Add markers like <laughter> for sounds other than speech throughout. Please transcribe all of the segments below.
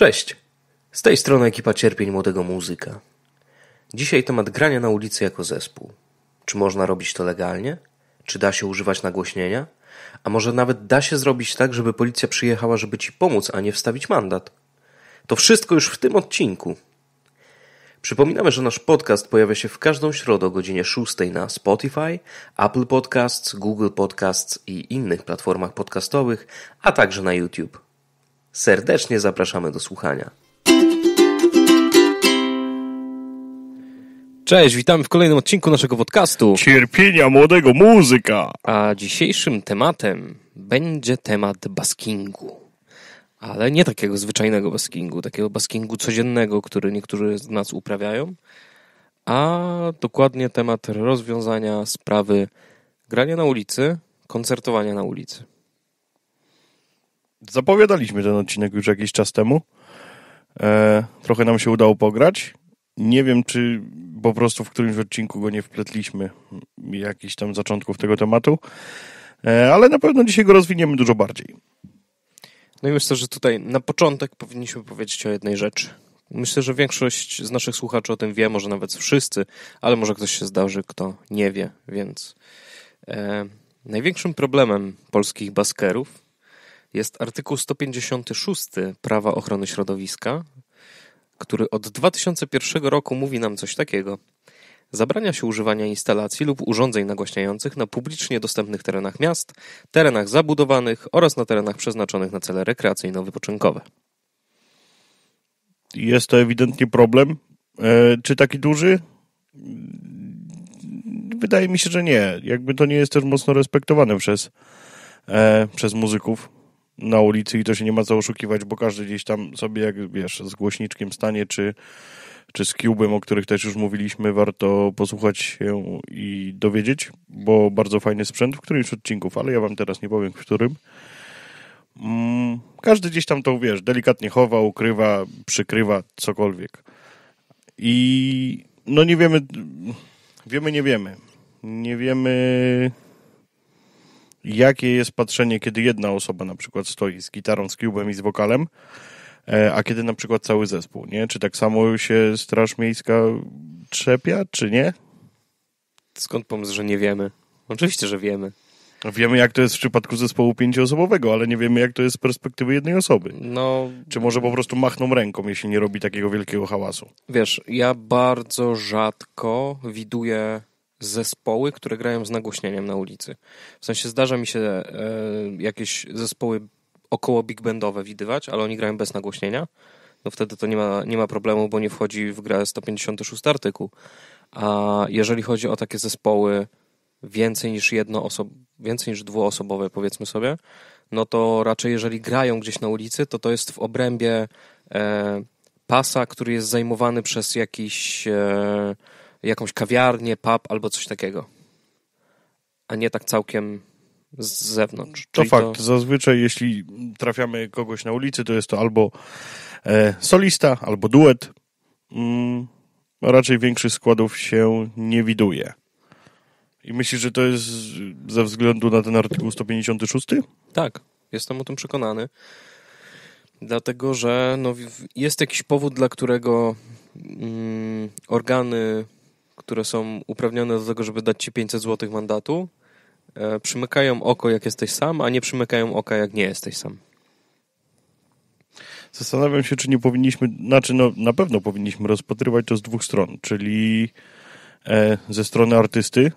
Cześć! Z tej strony ekipa cierpień młodego muzyka. Dzisiaj temat grania na ulicy jako zespół. Czy można robić to legalnie? Czy da się używać nagłośnienia? A może nawet da się zrobić tak, żeby policja przyjechała, żeby ci pomóc, a nie wstawić mandat? To wszystko już w tym odcinku. Przypominamy, że nasz podcast pojawia się w każdą środę o godzinie 6 na Spotify, Apple Podcasts, Google Podcasts i innych platformach podcastowych, a także na YouTube. Serdecznie zapraszamy do słuchania. Cześć, witamy w kolejnym odcinku naszego podcastu. Cierpienia młodego muzyka. A dzisiejszym tematem będzie temat baskingu. Ale nie takiego zwyczajnego baskingu, takiego baskingu codziennego, który niektórzy z nas uprawiają, a dokładnie temat rozwiązania sprawy grania na ulicy, koncertowania na ulicy. Zapowiadaliśmy ten odcinek już jakiś czas temu. E, trochę nam się udało pograć. Nie wiem, czy po prostu w którymś odcinku go nie wpletliśmy, mm, jakichś tam zaczątków tego tematu, e, ale na pewno dzisiaj go rozwiniemy dużo bardziej. No i myślę, że tutaj na początek powinniśmy powiedzieć o jednej rzeczy. Myślę, że większość z naszych słuchaczy o tym wie, może nawet wszyscy, ale może ktoś się zdarzy, kto nie wie, więc e, największym problemem polskich baskerów jest artykuł 156 Prawa Ochrony Środowiska, który od 2001 roku mówi nam coś takiego. Zabrania się używania instalacji lub urządzeń nagłaśniających na publicznie dostępnych terenach miast, terenach zabudowanych oraz na terenach przeznaczonych na cele rekreacyjno-wypoczynkowe. Jest to ewidentnie problem. E, czy taki duży? Wydaje mi się, że nie. Jakby to nie jest też mocno respektowane przez, e, przez muzyków na ulicy i to się nie ma co oszukiwać, bo każdy gdzieś tam sobie, jak wiesz, z głośniczkiem stanie, czy, czy z Cubem, o których też już mówiliśmy, warto posłuchać się i dowiedzieć, bo bardzo fajny sprzęt w którymś odcinków, ale ja wam teraz nie powiem, w którym. Mm, każdy gdzieś tam to, wiesz, delikatnie chowa, ukrywa, przykrywa, cokolwiek. I no nie wiemy, wiemy, nie wiemy. Nie wiemy jakie jest patrzenie, kiedy jedna osoba na przykład stoi z gitarą, z kubem i z wokalem, e, a kiedy na przykład cały zespół, nie? Czy tak samo się Straż Miejska czepia, czy nie? Skąd pomysł, że nie wiemy? Oczywiście, że wiemy. Wiemy, jak to jest w przypadku zespołu pięcioosobowego, ale nie wiemy, jak to jest z perspektywy jednej osoby. No, Czy może po prostu machną ręką, jeśli nie robi takiego wielkiego hałasu? Wiesz, ja bardzo rzadko widuję zespoły, które grają z nagłośnieniem na ulicy. W sensie zdarza mi się e, jakieś zespoły około big bandowe widywać, ale oni grają bez nagłośnienia. No wtedy to nie ma, nie ma problemu, bo nie wchodzi w grę 156 artykuł. A jeżeli chodzi o takie zespoły więcej niż jedno osob- więcej niż dwuosobowe, powiedzmy sobie, no to raczej jeżeli grają gdzieś na ulicy, to to jest w obrębie e, pasa, który jest zajmowany przez jakiś e, jakąś kawiarnię, pub albo coś takiego, a nie tak całkiem z zewnątrz. To Czyli fakt. To... Zazwyczaj, jeśli trafiamy kogoś na ulicy, to jest to albo e, solista, albo duet. Mm, raczej większych składów się nie widuje. I myślisz, że to jest ze względu na ten artykuł 156? Tak, jestem o tym przekonany. Dlatego, że no, jest jakiś powód, dla którego mm, organy które są uprawnione do tego, żeby dać ci 500 zł mandatu, e, przymykają oko, jak jesteś sam, a nie przymykają oka, jak nie jesteś sam. Zastanawiam się, czy nie powinniśmy, znaczy no, na pewno powinniśmy rozpatrywać to z dwóch stron, czyli e, ze strony artysty,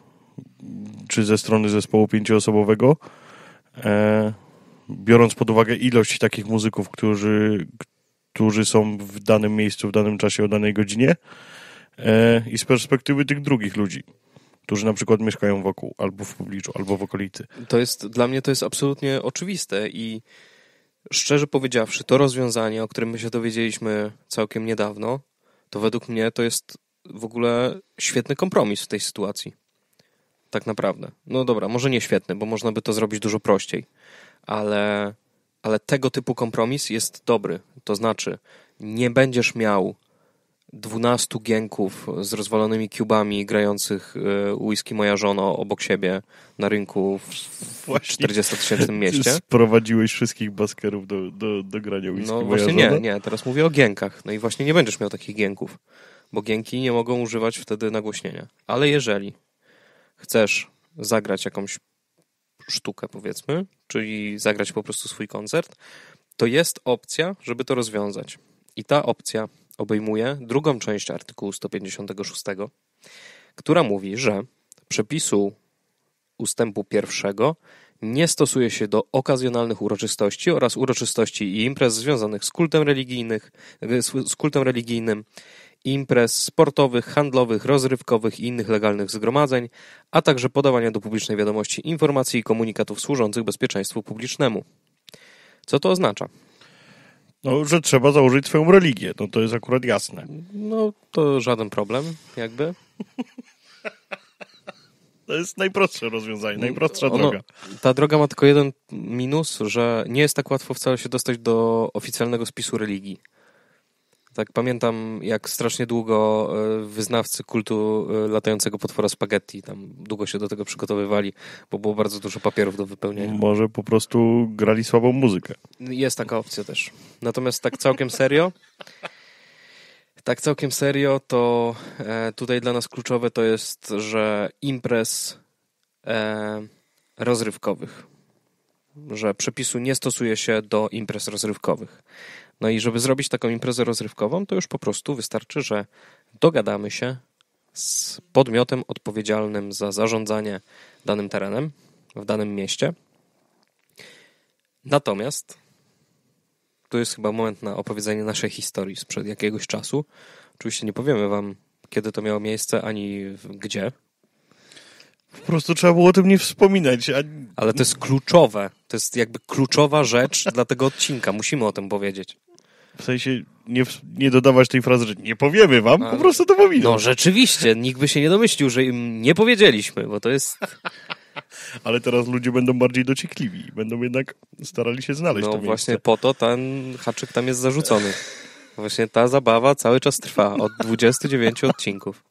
czy ze strony zespołu pięcioosobowego, e, biorąc pod uwagę ilość takich muzyków, którzy, którzy są w danym miejscu, w danym czasie, o danej godzinie, E, i z perspektywy tych drugich ludzi którzy na przykład mieszkają wokół, albo w pobliżu, albo w okolicy. To jest, dla mnie to jest absolutnie oczywiste i szczerze powiedziawszy, to rozwiązanie, o którym my się dowiedzieliśmy całkiem niedawno, to według mnie to jest w ogóle świetny kompromis w tej sytuacji. Tak naprawdę. No dobra, może nie świetny, bo można by to zrobić dużo prościej, ale, ale tego typu kompromis jest dobry. To znaczy, nie będziesz miał dwunastu gienków z rozwalonymi kubami grających e, Whisky Moja Żono obok siebie na rynku w 40 tysięcznym <laughs> mieście. Sprowadziłeś wszystkich baskerów do, do, do grania Whisky no, Moja właśnie Żona? Nie, nie, teraz mówię o gienkach. No i właśnie nie będziesz miał takich gienków, bo gienki nie mogą używać wtedy nagłośnienia. Ale jeżeli chcesz zagrać jakąś sztukę powiedzmy, czyli zagrać po prostu swój koncert, to jest opcja, żeby to rozwiązać. I ta opcja obejmuje drugą część artykułu 156, która mówi, że przepisu ustępu pierwszego nie stosuje się do okazjonalnych uroczystości oraz uroczystości i imprez związanych z kultem, religijnych, z kultem religijnym, imprez sportowych, handlowych, rozrywkowych i innych legalnych zgromadzeń, a także podawania do publicznej wiadomości informacji i komunikatów służących bezpieczeństwu publicznemu. Co to oznacza? No, że trzeba założyć swoją religię, no to jest akurat jasne. No, to żaden problem, jakby. <laughs> To jest najprostsze rozwiązanie, najprostsza ono, droga. Ta droga ma tylko jeden minus, że nie jest tak łatwo wcale się dostać do oficjalnego spisu religii. Tak pamiętam, jak strasznie długo e, wyznawcy kultu e, latającego potwora spaghetti tam długo się do tego przygotowywali, bo było bardzo dużo papierów do wypełnienia. Może po prostu grali słabą muzykę. Jest taka opcja też. Natomiast tak całkiem serio. Tak całkiem serio, to e, tutaj dla nas kluczowe to jest, że imprez rozrywkowych, że przepisu nie stosuje się do imprez rozrywkowych. No i żeby zrobić taką imprezę rozrywkową, to już po prostu wystarczy, że dogadamy się z podmiotem odpowiedzialnym za zarządzanie danym terenem w danym mieście. Natomiast to jest chyba moment na opowiedzenie naszej historii sprzed jakiegoś czasu. Oczywiście nie powiemy wam, kiedy to miało miejsce, ani gdzie, po prostu trzeba było o tym nie wspominać. A... Ale to jest kluczowe. To jest jakby kluczowa rzecz <laughs> dla tego odcinka. Musimy o tym powiedzieć. W sensie nie, nie dodawać tej frazy, że nie powiemy wam, po prostu to pominął. No rzeczywiście, nikt by się nie domyślił, że im nie powiedzieliśmy, bo to jest... <laughs> Ale teraz ludzie będą bardziej dociekliwi. Będą jednak starali się znaleźć No właśnie po to ten haczyk tam jest zarzucony. Właśnie ta zabawa cały czas trwa od 29 odcinków.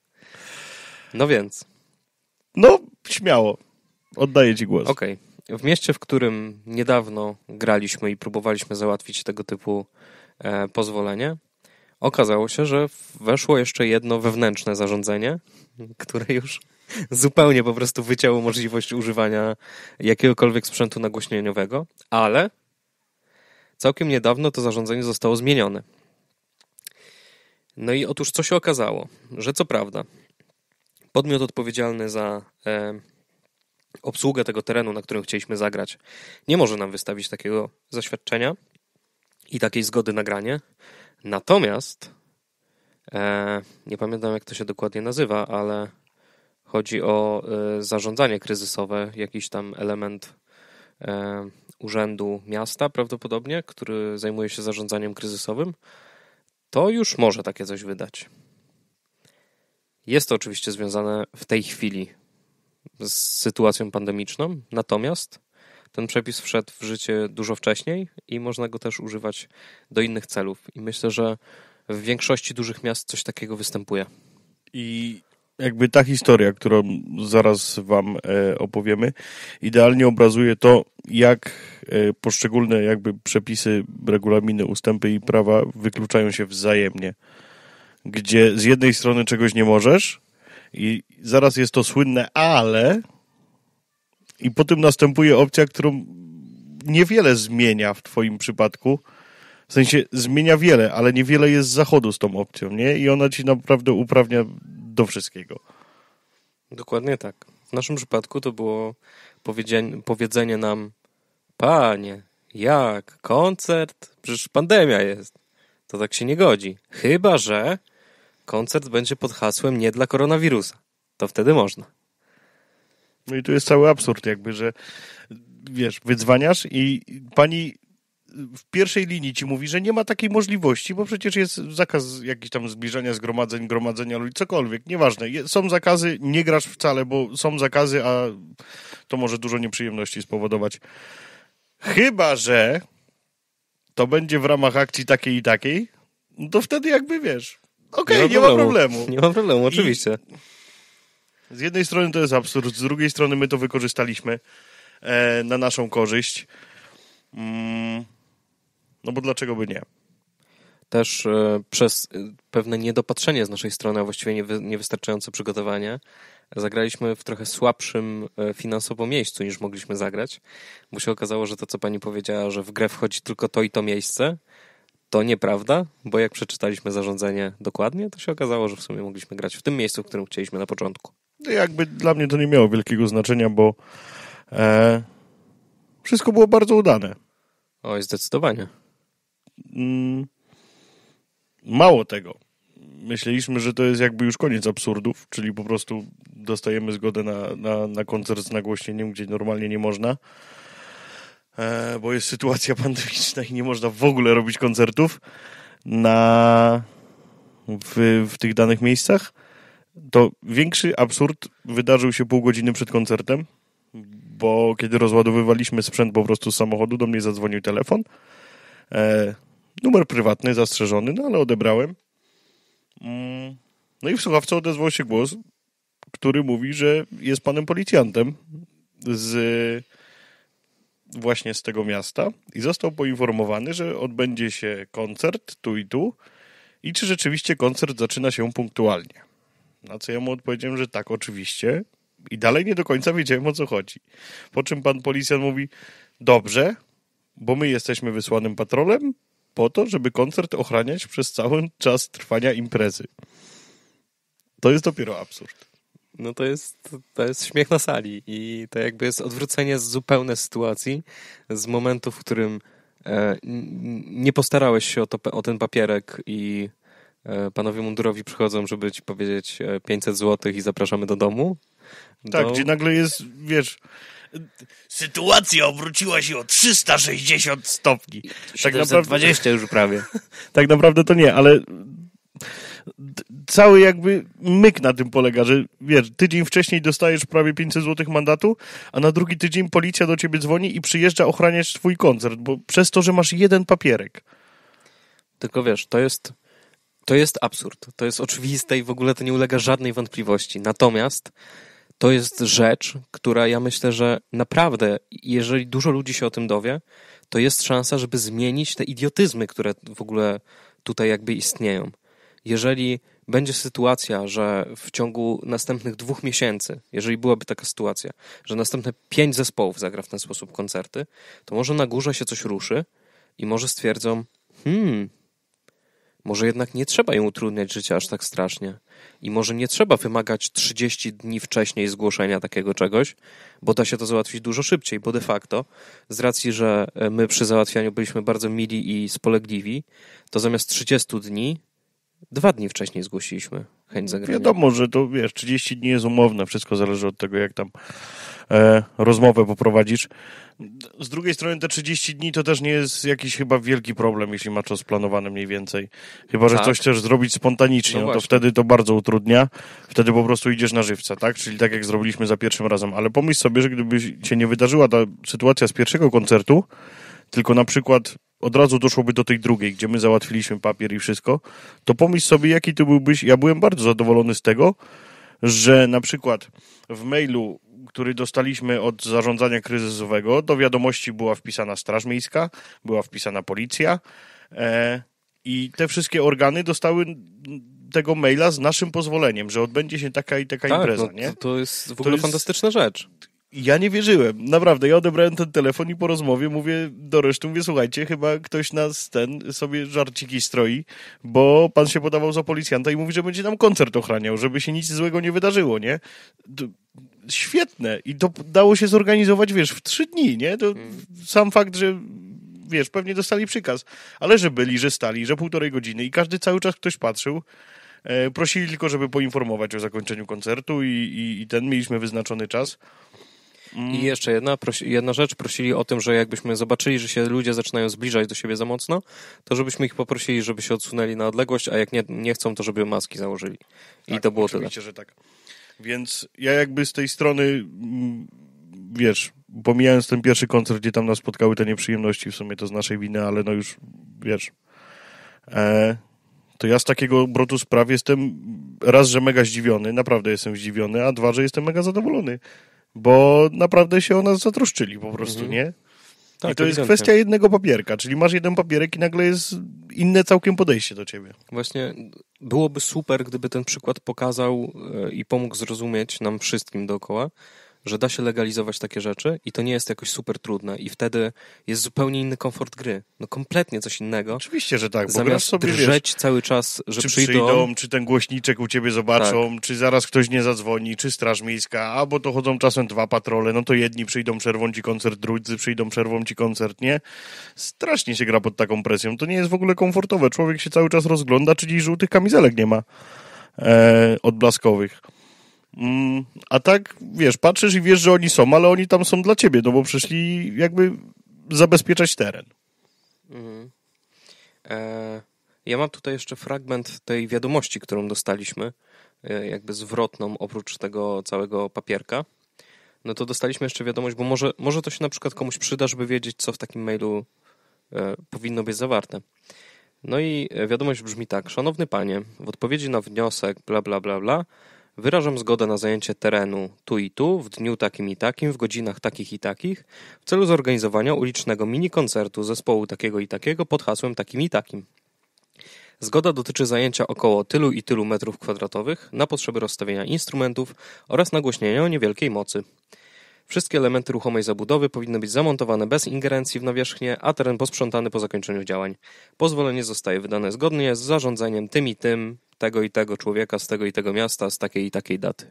No więc. No, śmiało. Oddaję ci głos. Okej. Okay. W mieście, w którym niedawno graliśmy i próbowaliśmy załatwić tego typu e, pozwolenie, okazało się, że weszło jeszcze jedno wewnętrzne zarządzenie, które już <laughs> zupełnie po prostu wycięło możliwość używania jakiegokolwiek sprzętu nagłośnieniowego, ale całkiem niedawno to zarządzenie zostało zmienione. No i otóż co się okazało? Że co prawda, podmiot odpowiedzialny za e, obsługę tego terenu, na którym chcieliśmy zagrać, nie może nam wystawić takiego zaświadczenia i takiej zgody na granie. Natomiast e, nie pamiętam, jak to się dokładnie nazywa, ale chodzi o e, zarządzanie kryzysowe, jakiś tam element e, urzędu miasta prawdopodobnie, który zajmuje się zarządzaniem kryzysowym, to już może takie coś wydać. Jest to oczywiście związane w tej chwili z sytuacją pandemiczną, natomiast ten przepis wszedł w życie dużo wcześniej i można go też używać do innych celów. I myślę, że w większości dużych miast coś takiego występuje. I jakby ta historia, którą zaraz Wam e, opowiemy, idealnie obrazuje to, jak e, poszczególne jakby przepisy, regulaminy, ustępy i prawa wykluczają się wzajemnie gdzie z jednej strony czegoś nie możesz i zaraz jest to słynne ale i potem następuje opcja, którą niewiele zmienia w twoim przypadku. W sensie zmienia wiele, ale niewiele jest z zachodu z tą opcją, nie? I ona ci naprawdę uprawnia do wszystkiego. Dokładnie tak. W naszym przypadku to było powiedzenie, powiedzenie nam panie, jak? Koncert? Przecież pandemia jest. To tak się nie godzi. Chyba, że koncert będzie pod hasłem nie dla koronawirusa. To wtedy można. No i tu jest cały absurd jakby, że wiesz, wydzwaniasz i pani w pierwszej linii ci mówi, że nie ma takiej możliwości, bo przecież jest zakaz jakiś tam zbliżania zgromadzeń, gromadzenia ludzi, cokolwiek, nieważne. Są zakazy, nie grasz wcale, bo są zakazy, a to może dużo nieprzyjemności spowodować. Chyba, że to będzie w ramach akcji takiej i takiej, to wtedy jakby wiesz, Okej, okay, nie, ma, nie problemu. ma problemu. Nie ma problemu, oczywiście. I z jednej strony to jest absurd, z drugiej strony my to wykorzystaliśmy e, na naszą korzyść. Mm, no bo dlaczego by nie? Też e, przez e, pewne niedopatrzenie z naszej strony, a właściwie niewy, niewystarczające przygotowanie, zagraliśmy w trochę słabszym e, finansowo miejscu niż mogliśmy zagrać, bo się okazało, że to, co pani powiedziała, że w grę wchodzi tylko to i to miejsce, to nieprawda, bo jak przeczytaliśmy zarządzenie dokładnie, to się okazało, że w sumie mogliśmy grać w tym miejscu, w którym chcieliśmy na początku. No jakby dla mnie to nie miało wielkiego znaczenia, bo e, wszystko było bardzo udane. Oj, zdecydowanie. Mm, mało tego. Myśleliśmy, że to jest jakby już koniec absurdów, czyli po prostu dostajemy zgodę na, na, na koncert z nagłośnieniem, gdzie normalnie nie można. E, bo jest sytuacja <laughs> pandemiczna i nie można w ogóle robić koncertów na, w, w tych danych miejscach, to większy absurd wydarzył się pół godziny przed koncertem, bo kiedy rozładowywaliśmy sprzęt po prostu z samochodu, do mnie zadzwonił telefon. E, numer prywatny, zastrzeżony, no ale odebrałem. Mm, no i w słuchawce odezwał się głos, który mówi, że jest panem policjantem z właśnie z tego miasta i został poinformowany, że odbędzie się koncert tu i tu i czy rzeczywiście koncert zaczyna się punktualnie. Na co ja mu odpowiedziałem, że tak, oczywiście. I dalej nie do końca wiedziałem, o co chodzi. Po czym pan policjant mówi, dobrze, bo my jesteśmy wysłanym patrolem po to, żeby koncert ochraniać przez cały czas trwania imprezy. To jest dopiero absurd no to jest, to jest śmiech na sali i to jakby jest odwrócenie z zupełnej sytuacji, z momentu, w którym e, nie postarałeś się o, to, o ten papierek i e, panowie mundurowi przychodzą, żeby ci powiedzieć 500 e, zł i zapraszamy do domu. Tak, do... gdzie nagle jest, wiesz... Sytuacja obróciła się o 360 stopni. Tak naprawdę 20 już prawie. <laughs> tak naprawdę to nie, ale cały jakby myk na tym polega, że wiesz, tydzień wcześniej dostajesz prawie 500 złotych mandatu, a na drugi tydzień policja do ciebie dzwoni i przyjeżdża ochraniać twój koncert, bo przez to, że masz jeden papierek. Tylko wiesz, to jest to jest absurd. To jest oczywiste i w ogóle to nie ulega żadnej wątpliwości. Natomiast to jest rzecz, która ja myślę, że naprawdę, jeżeli dużo ludzi się o tym dowie, to jest szansa, żeby zmienić te idiotyzmy, które w ogóle tutaj jakby istnieją jeżeli będzie sytuacja, że w ciągu następnych dwóch miesięcy, jeżeli byłaby taka sytuacja, że następne pięć zespołów zagra w ten sposób koncerty, to może na górze się coś ruszy i może stwierdzą, hmm, może jednak nie trzeba im utrudniać życia aż tak strasznie. I może nie trzeba wymagać 30 dni wcześniej zgłoszenia takiego czegoś, bo da się to załatwić dużo szybciej, bo de facto, z racji, że e, my przy załatwianiu byliśmy bardzo mili i spolegliwi, to zamiast 30 dni Dwa dni wcześniej zgłosiliśmy chęć zagrania. Wiadomo, że to wiesz, 30 dni jest umowne, wszystko zależy od tego, jak tam e, rozmowę poprowadzisz. Z drugiej strony te 30 dni to też nie jest jakiś chyba wielki problem, jeśli macie czas planowany mniej więcej. Chyba, że tak. coś chcesz zrobić spontanicznie, no, no to wtedy to bardzo utrudnia. Wtedy po prostu idziesz na żywca, tak? Czyli tak jak zrobiliśmy za pierwszym razem. Ale pomyśl sobie, że gdyby się nie wydarzyła ta sytuacja z pierwszego koncertu, tylko na przykład od razu doszłoby do tej drugiej, gdzie my załatwiliśmy papier i wszystko, to pomyśl sobie, jaki ty byłbyś. Ja byłem bardzo zadowolony z tego, że na przykład w mailu, który dostaliśmy od zarządzania kryzysowego, do wiadomości była wpisana Straż Miejska, była wpisana policja e, i te wszystkie organy dostały tego maila z naszym pozwoleniem, że odbędzie się taka i taka tak, impreza. No, nie? To, jest w ogóle to jest... fantastyczna rzecz ja nie wierzyłem, naprawdę. Ja odebrałem ten telefon i po rozmowie mówię do reszty, mówię, słuchajcie, chyba ktoś nas ten sobie żarciki stroi, bo pan się podawał za policjanta i mówi, że będzie nam koncert ochraniał, żeby się nic złego nie wydarzyło, nie? To świetne. I to dało się zorganizować, wiesz, w trzy dni, nie? To mhm. sam fakt, że wiesz, pewnie dostali przykaz, ale że byli, że stali, że półtorej godziny i każdy cały czas ktoś patrzył. E, prosili tylko, żeby poinformować o zakończeniu koncertu i, i, i ten mieliśmy wyznaczony czas. I jeszcze jedna, jedna rzecz, prosili o tym, że jakbyśmy zobaczyli, że się ludzie zaczynają zbliżać do siebie za mocno, to żebyśmy ich poprosili, żeby się odsunęli na odległość, a jak nie, nie chcą, to żeby maski założyli. I tak, to było oczywiście, tyle. że tak. Więc ja jakby z tej strony, mm, wiesz, pomijając ten pierwszy koncert, gdzie tam nas spotkały te nieprzyjemności, w sumie to z naszej winy, ale no już, wiesz... E to ja z takiego obrotu spraw jestem raz, że mega zdziwiony, naprawdę jestem zdziwiony, a dwa, że jestem mega zadowolony bo naprawdę się o nas zatroszczyli po prostu, mhm. nie? Tak, I to jest kwestia jednego papierka, czyli masz jeden papierek i nagle jest inne całkiem podejście do ciebie. Właśnie byłoby super, gdyby ten przykład pokazał e, i pomógł zrozumieć nam wszystkim dookoła, że da się legalizować takie rzeczy i to nie jest jakoś super trudne i wtedy jest zupełnie inny komfort gry. No kompletnie coś innego. Oczywiście, że tak. Bo Zamiast sobie, drżeć wiesz, cały czas, że czy przyjdą, przyjdą... Czy ten głośniczek u ciebie zobaczą, tak. czy zaraz ktoś nie zadzwoni, czy straż miejska, albo to chodzą czasem dwa patrole, no to jedni przyjdą, przerwą ci koncert, drudzy przyjdą, przerwą ci koncert, nie? Strasznie się gra pod taką presją. To nie jest w ogóle komfortowe. Człowiek się cały czas rozgląda, czyli żółtych kamizelek nie ma e, odblaskowych. Mm, a tak, wiesz, patrzysz i wiesz, że oni są, ale oni tam są dla ciebie, no bo przyszli jakby zabezpieczać teren. Mhm. E, ja mam tutaj jeszcze fragment tej wiadomości, którą dostaliśmy, e, jakby zwrotną, oprócz tego całego papierka. No to dostaliśmy jeszcze wiadomość, bo może, może to się na przykład komuś przyda, żeby wiedzieć, co w takim mailu e, powinno być zawarte. No i e, wiadomość brzmi tak. Szanowny panie, w odpowiedzi na wniosek bla bla bla bla Wyrażam zgodę na zajęcie terenu tu i tu, w dniu takim i takim, w godzinach takich i takich, w celu zorganizowania ulicznego mini-koncertu zespołu takiego i takiego pod hasłem takim i takim. Zgoda dotyczy zajęcia około tylu i tylu metrów kwadratowych na potrzeby rozstawienia instrumentów oraz nagłośnienia o niewielkiej mocy. Wszystkie elementy ruchomej zabudowy powinny być zamontowane bez ingerencji w nawierzchnię, a teren posprzątany po zakończeniu działań. Pozwolenie zostaje wydane zgodnie z zarządzeniem tym i tym, tego i tego człowieka, z tego i tego miasta, z takiej i takiej daty.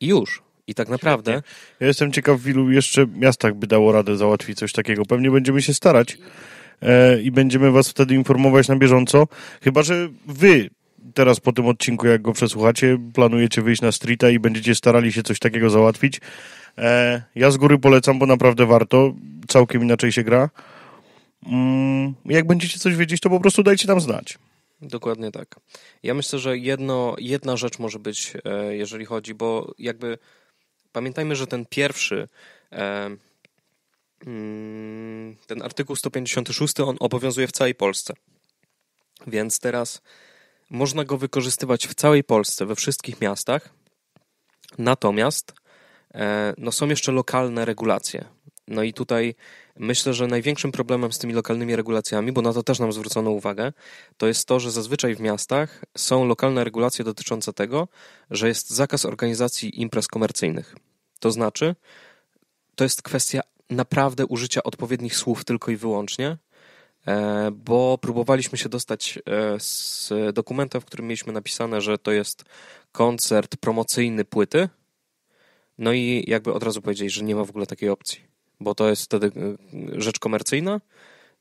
I już. I tak naprawdę. Ja jestem ciekaw, w ilu jeszcze miastach by dało radę załatwić coś takiego. Pewnie będziemy się starać e, i będziemy Was wtedy informować na bieżąco. Chyba, że Wy teraz po tym odcinku, jak go przesłuchacie, planujecie wyjść na streeta i będziecie starali się coś takiego załatwić. E, ja z góry polecam, bo naprawdę warto. Całkiem inaczej się gra. Mm, jak będziecie coś wiedzieć, to po prostu dajcie nam znać. Dokładnie tak. Ja myślę, że jedno, jedna rzecz może być, e, jeżeli chodzi, bo jakby pamiętajmy, że ten pierwszy. E, mm, ten artykuł 156 on obowiązuje w całej Polsce. Więc teraz można go wykorzystywać w całej Polsce, we wszystkich miastach. Natomiast e, no są jeszcze lokalne regulacje. No i tutaj myślę, że największym problemem z tymi lokalnymi regulacjami, bo na to też nam zwrócono uwagę, to jest to, że zazwyczaj w miastach są lokalne regulacje dotyczące tego, że jest zakaz organizacji imprez komercyjnych. To znaczy, to jest kwestia naprawdę użycia odpowiednich słów tylko i wyłącznie, E, bo próbowaliśmy się dostać e, z dokumentem, w którym mieliśmy napisane, że to jest koncert promocyjny płyty. No i jakby od razu powiedzieli, że nie ma w ogóle takiej opcji, bo to jest wtedy e, rzecz komercyjna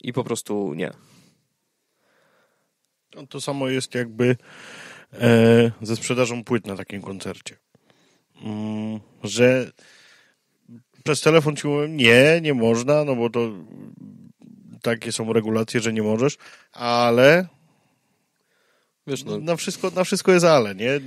i po prostu nie. No, to samo jest jakby e, ze sprzedażą płyt na takim koncercie. Mm, że przez telefon ci mówią, nie, nie można, no bo to takie są regulacje, że nie możesz, ale Wiesz, no. na, wszystko, na wszystko jest ale, nie?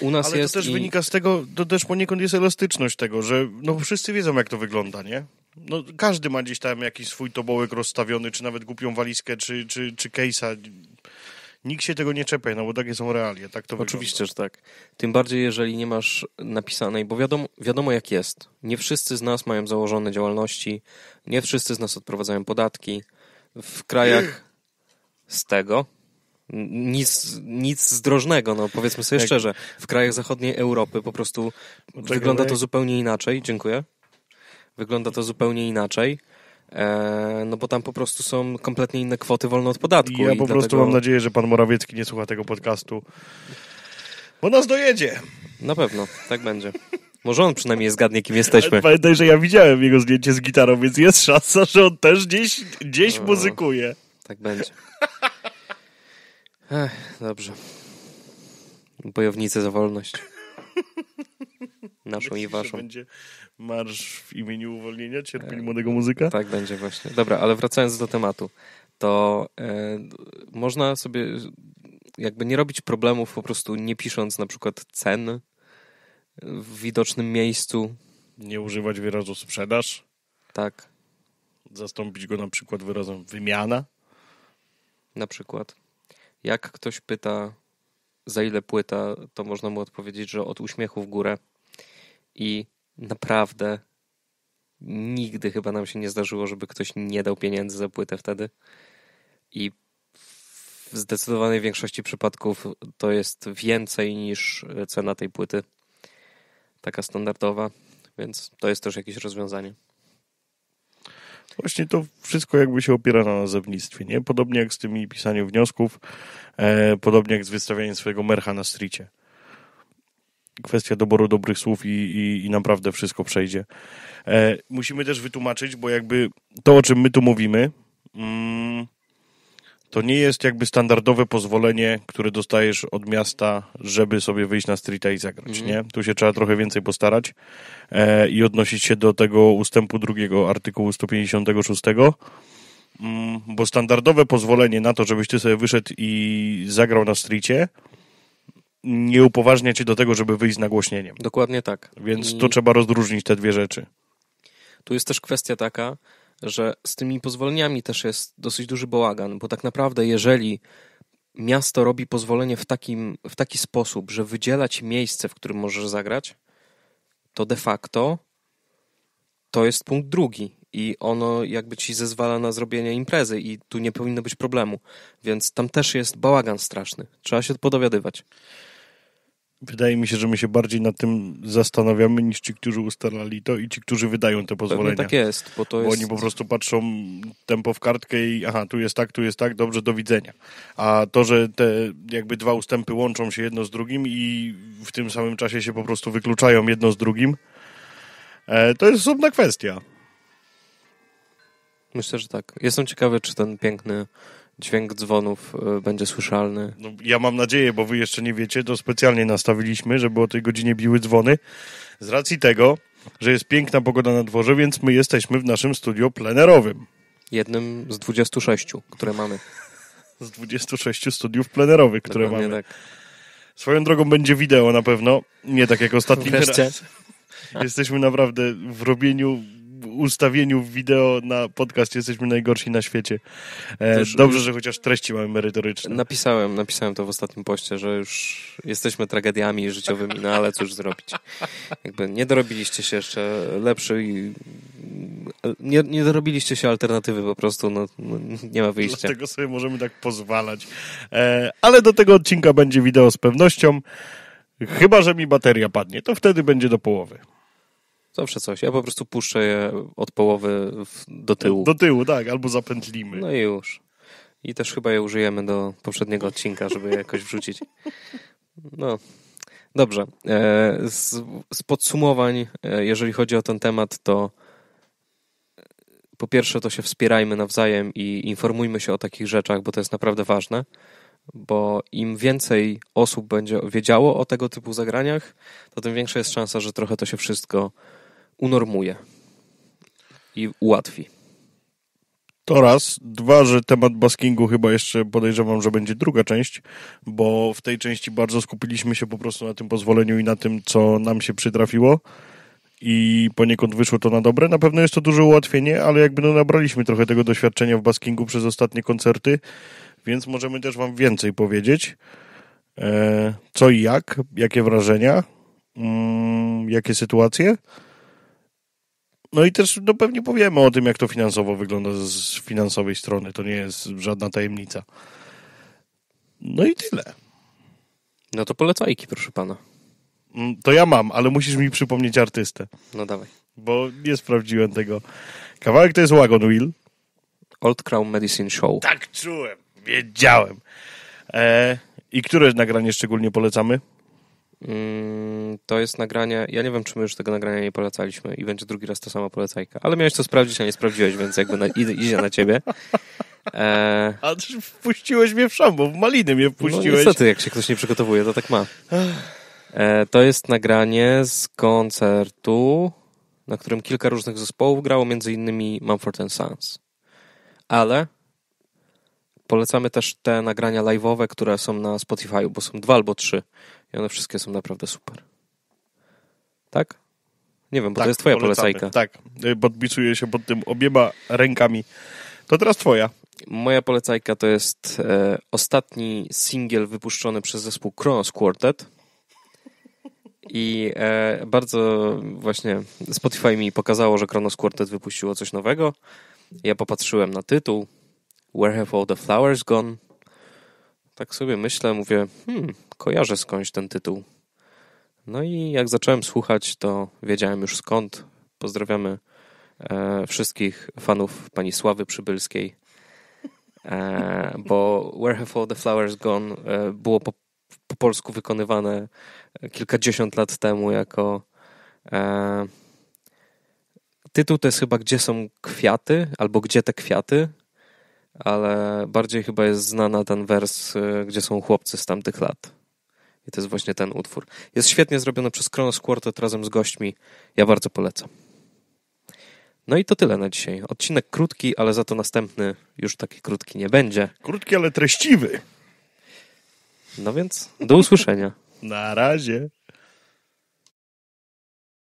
U nas ale jest to też i... wynika z tego, to też poniekąd jest elastyczność tego, że no wszyscy wiedzą, jak to wygląda, nie? No, każdy ma gdzieś tam jakiś swój tobołek rozstawiony, czy nawet głupią walizkę, czy, czy, czy case'a nikt się tego nie czepia, no bo takie są realia, tak to Oczywiście, wygląda. że tak. Tym bardziej, jeżeli nie masz napisanej, bo wiadomo, wiadomo jak jest. Nie wszyscy z nas mają założone działalności, nie wszyscy z nas odprowadzają podatki. W krajach z tego nic, nic zdrożnego, no powiedzmy sobie tak. szczerze. W krajach zachodniej Europy po prostu wygląda to zupełnie inaczej. Dziękuję. Wygląda to zupełnie inaczej. E, no bo tam po prostu są kompletnie inne kwoty wolne od podatku. Ja po dlatego... prostu mam nadzieję, że pan Morawiecki nie słucha tego podcastu, bo nas dojedzie. Na pewno, tak będzie. Może on przynajmniej zgadnie, kim jesteśmy. Pamiętaj, że ja widziałem jego zdjęcie z gitarą, więc jest szansa, że on też gdzieś, gdzieś o, muzykuje. Tak będzie. Ech, dobrze. Bojownicy za wolność. Naszą Myślisz, i waszą. będzie marsz w imieniu uwolnienia cierpień e, młodego muzyka? Tak będzie właśnie. Dobra, ale wracając do tematu, to e, można sobie jakby nie robić problemów po prostu nie pisząc na przykład cen w widocznym miejscu. Nie używać wyrazu sprzedaż. Tak. Zastąpić go na przykład wyrazem wymiana. Na przykład. Jak ktoś pyta, za ile płyta, to można mu odpowiedzieć, że od uśmiechu w górę i naprawdę nigdy chyba nam się nie zdarzyło, żeby ktoś nie dał pieniędzy za płytę wtedy. I w zdecydowanej większości przypadków to jest więcej niż cena tej płyty, taka standardowa, więc to jest też jakieś rozwiązanie. Właśnie to wszystko jakby się opiera na nazewnictwie, nie? Podobnie jak z tymi pisaniem wniosków, e, podobnie jak z wystawianiem swojego mercha na streetie kwestia doboru dobrych słów i, i, i naprawdę wszystko przejdzie. E, musimy też wytłumaczyć, bo jakby to, o czym my tu mówimy, mm, to nie jest jakby standardowe pozwolenie, które dostajesz od miasta, żeby sobie wyjść na streeta i zagrać, mm. nie? Tu się trzeba trochę więcej postarać e, i odnosić się do tego ustępu drugiego artykułu 156, mm, bo standardowe pozwolenie na to, żebyś ty sobie wyszedł i zagrał na streetie, nie upoważnia cię do tego, żeby wyjść z nagłośnieniem. Dokładnie tak. Więc to I... trzeba rozróżnić te dwie rzeczy. Tu jest też kwestia taka, że z tymi pozwoleniami też jest dosyć duży bałagan, bo tak naprawdę jeżeli miasto robi pozwolenie w, takim, w taki sposób, że ci miejsce, w którym możesz zagrać, to de facto to jest punkt drugi i ono jakby ci zezwala na zrobienie imprezy i tu nie powinno być problemu. Więc tam też jest bałagan straszny. Trzeba się podowiadywać. Wydaje mi się, że my się bardziej nad tym zastanawiamy niż ci, którzy ustalali to i ci, którzy wydają te pozwolenia. Pewnie tak jest, bo to bo jest... oni po prostu patrzą tempo w kartkę i aha, tu jest tak, tu jest tak, dobrze, do widzenia. A to, że te jakby dwa ustępy łączą się jedno z drugim i w tym samym czasie się po prostu wykluczają jedno z drugim, e, to jest osobna kwestia. Myślę, że tak. Jestem ciekawy, czy ten piękny dźwięk dzwonów e, będzie słyszalny. No, ja mam nadzieję, bo wy jeszcze nie wiecie, to specjalnie nastawiliśmy, żeby o tej godzinie biły dzwony. Z racji tego, że jest piękna pogoda na dworze, więc my jesteśmy w naszym studiu plenerowym. Jednym z 26, które mamy. <laughs> z 26 studiów plenerowych, które Dokładnie mamy. Tak. Swoją drogą będzie wideo na pewno, nie tak jak ostatni Wreszcie. <laughs> Jesteśmy naprawdę w robieniu ustawieniu wideo na podcast jesteśmy najgorsi na świecie. E, już, dobrze, że chociaż treści mamy merytoryczne. Napisałem, napisałem to w ostatnim poście, że już jesteśmy tragediami życiowymi, no ale cóż zrobić. Jakby nie dorobiliście się jeszcze lepszy i nie, nie dorobiliście się alternatywy po prostu, no, no, nie ma wyjścia. Dlatego sobie możemy tak pozwalać. E, ale do tego odcinka będzie wideo z pewnością. Chyba, że mi bateria padnie, to wtedy będzie do połowy. Zawsze coś. Ja po prostu puszczę je od połowy w, do tyłu. Do tyłu, tak, albo zapętlimy. No i już. I też chyba je użyjemy do poprzedniego odcinka, żeby je jakoś wrzucić. No. Dobrze. E, z, z podsumowań, e, jeżeli chodzi o ten temat, to e, po pierwsze to się wspierajmy nawzajem i informujmy się o takich rzeczach, bo to jest naprawdę ważne bo im więcej osób będzie wiedziało o tego typu zagraniach, to tym większa jest szansa, że trochę to się wszystko unormuje i ułatwi. To raz. Dwa, że temat baskingu chyba jeszcze podejrzewam, że będzie druga część, bo w tej części bardzo skupiliśmy się po prostu na tym pozwoleniu i na tym, co nam się przytrafiło i poniekąd wyszło to na dobre. Na pewno jest to duże ułatwienie, ale jakby no nabraliśmy trochę tego doświadczenia w baskingu przez ostatnie koncerty, więc możemy też wam więcej powiedzieć. E, co i jak, jakie wrażenia, mm, jakie sytuacje. No i też no, pewnie powiemy o tym, jak to finansowo wygląda z finansowej strony. To nie jest żadna tajemnica. No i tyle. No to polecajki, proszę pana. Mm, to ja mam, ale musisz mi przypomnieć artystę. No dawaj. Bo nie sprawdziłem tego. Kawałek to jest Wagon Wheel. Old Crown Medicine Show. Tak czułem, wiedziałem. E, I które nagranie szczególnie polecamy? Mm, to jest nagranie. Ja nie wiem, czy my już tego nagrania nie polecaliśmy i będzie drugi raz ta sama polecajka. Ale miałeś to sprawdzić, a nie sprawdziłeś, więc jakby na, idzie na ciebie. <laughs> E... A ty wpuściłeś mnie w szambo, w maliny mnie no wpuściłeś. No niestety, jak się ktoś nie przygotowuje, to tak ma. E, to jest nagranie z koncertu, na którym kilka różnych zespołów grało, między innymi Mumford Sons. Ale polecamy też te nagrania live'owe, które są na Spotify'u, bo są dwa albo trzy. I one wszystkie są naprawdę super. Tak? Nie wiem, bo tak, to jest twoja polecamy, polecajka. Tak, y, podpisuję się pod tym obiema rękami. To teraz twoja. Moja polecajka to jest e, ostatni singiel wypuszczony przez zespół Kronos Quartet. I e, bardzo właśnie Spotify mi pokazało, że Kronos Quartet wypuściło coś nowego. Ja popatrzyłem na tytuł Where Have All the Flowers Gone? Tak sobie myślę, mówię, hmm, kojarzę skądś ten tytuł. No i jak zacząłem słuchać, to wiedziałem już skąd. Pozdrawiamy e, wszystkich fanów pani Sławy Przybylskiej, e, bo Where Have All the Flowers Gone e, było po, po, polsku wykonywane kilkadziesiąt lat temu jako. E, tytuł to jest chyba Gdzie są kwiaty, albo Gdzie te kwiaty, ale bardziej chyba jest znana ten wers, e, gdzie są chłopcy z tamtych lat. I to jest właśnie ten utwór. Jest świetnie zrobiony przez Kronos Quartet razem z gośćmi. Ja bardzo polecam. No i to tyle na dzisiaj. Odcinek krótki, ale za to następny już taki krótki nie będzie. Krótki, ale treściwy. No więc do usłyszenia. na razie.